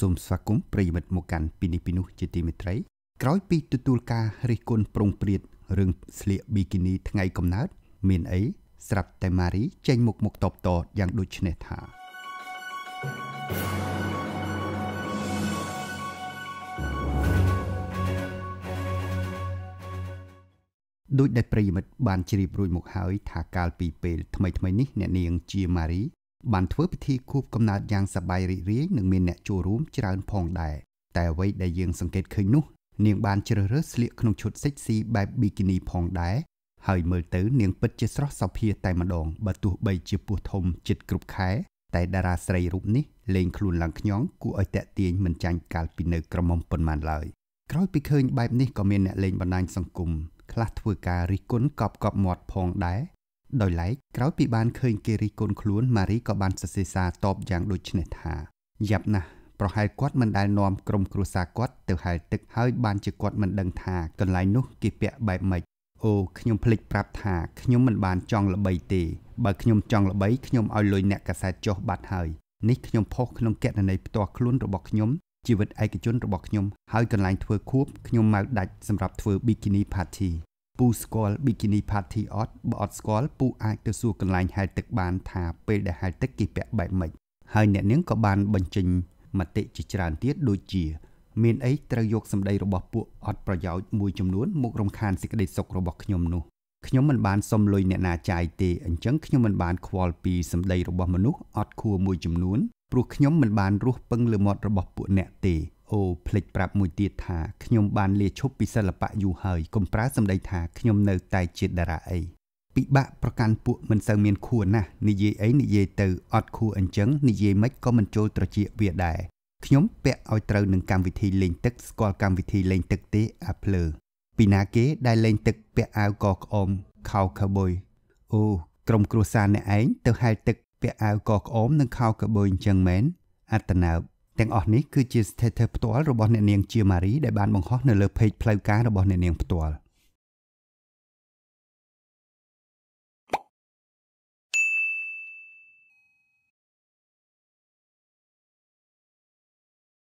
សូមស្វាគមន៍ប្រិយមិត្តមកកាន់ពីនេះពីនោះជាទីមេត្រី ក្រោយពីទទួលការរិះគន់ប្រុងព្រាតរឿងស្លៀកប៊ីគីនីថ្ងៃកំណើតមានអីស្រាប់តែម៉ារី ចេញមុខមកតបតយ៉ាងដូចនេះថាដោយដែលប្រិយមិត្តបានជ្រាបរួចមកហើយ ថាកាលពីពេល ថ្មីៗនេះ អ្នកនាង ជាម៉ារីបានធ្វើពិធីខួបកំណើតយ៉ាងសប្បាយរីករាយនិងមានអ្នកចូលរួមច្រើនផងដែរតែអ្វីដែលយើងសង្កេតឃើញនោះនាងបានជ្រើសរើសស្លៀកក្នុងឈុតសិចស៊ីបែបប៊ីគីនីផងដែរហើយមើលទៅនាងពិតជាស្រស់សោភាតែម្ដងបើទោះបីជាពោះធំចិត្តគ្រប់ខែតែតារាស្រីរូបនេះលែងខ្លួនឡើងខ្ញងគួរឲ្យតាក់ទាញមិនចាញ់កាលពីនៅក្រមុំប៉ុន្មានឡើយក្រោយពីឃើញបែបនេះក៏មានអ្នកលេងបណ្ដាញសង្គមខ្លះធ្វើការរិះគន់កប់កប់មាត់ផងដែរដោយឡែកក្រោយពីបានឃើញគេរិះគន់ខ្លួនម៉ារីក៏បានសរសេរសារតបយ៉ាង ដូចនេះថាយ៉ាប់ណាស់ប្រហែលគាត់មិនដែលនាំក្រុមគ្រួសារគាត់ទៅហែលទឹកហើយបានជាគាត់មិនដឹងថាកន្លែងនោះគេពាក់បែបម៉េចអូខ្ញុំភ្លេចប្រាប់ថាខ្ញុំមិនបានចង់ល្បីទេបើខ្ញុំចង់ល្បីខ្ញុំឲ្យលុយអ្នកកាសែតចុះបាត់ហើយនេះខ្ញុំផុសក្នុងគណនីផ្ទាល់ខ្លួនរបស់ខ្ញុំជីវិតឯកជនរបស់ខ្ញុំហើយកន្លែងធ្វើខួបខ្ញុំមកដាច់សម្រាប់ធ្វើ bikini party ពូស្គាល់ bikini party អត់បើអត់ស្គាល់ពូអាចទៅសួរកន្លែងហែលទឹកបានថាពេលដែលហែលទឹកគេពាក់បែបម៉េចហើយអ្នកនាងក៏បានបញ្ចេញមតិជាច្រើនទៀតដូចជា មានអីត្រូវយកសម្ដីរបស់ពួកអត់ប្រយោជន៍មួយចំនួនមករំខានសេចក្តីសុខរបស់ខ្ញុំនោះខ្ញុំមិនបានសុំលុយអ្នកណាចាយទេអញ្ចឹងខ្ញុំមិនបានខ្វល់ពីសម្ដីរបស់មនុស្សអត់ខួរមួយចំនួនព្រោះខ្ញុំមិនបានរស់ពឹងលើមាត់របស់ពួកអ្នកទេអូភ្លេចប្រាប់មួយទៀតថាខ្ញុំបានលាឈប់ពីសិល្បៈយូរហើយកុំប្រើសម្ដីថាខ្ញុំនៅតែជាតារាអីពិបាកប្រកាន់ពួកមិនសូវមានខួរណាស់និយាយអីនិយាយទៅអត់ខួរអញ្ចឹងនិយាយមិនក៏មិនចូលត្រចៀកវាដែរខ្ញុំពាក់ឲ្យត្រូវនឹងកម្មវិធីលេងទឹកស្គាល់កម្មវិធីលេងទឹកទេអាភ្លើ ពីណាគេដែលលេងទឹកពាក់អាវកក្អមខោខប៊យអូក្រុមគ្រួសារអ្នកឯងទៅហែលទឹកពាក់អាវកក្អមនិងខោកបឺអញ្ចឹងមែនអត្តនើបទាំងអស់នេះគឺជាស្ថិតិផ្ទាល់របស់អ្នកនាងជាម៉ារីដែលបានបង្ហោះនៅលើ page ផ្លូវការរបស់អ្នកនាងផ្ទាល់។